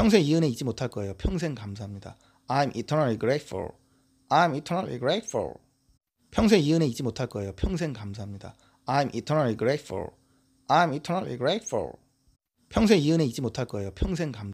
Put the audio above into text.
평생 이 은혜 잊지 못할 거예요. 평생 감사합니다. I'm eternally grateful. I'm eternally grateful. 평생 이 은혜 잊지 못할 거예요. 평생 감사합니다. I'm eternally grateful. I'm eternally grateful. 평생 이 은혜 잊지 못할 거예요. 평생 감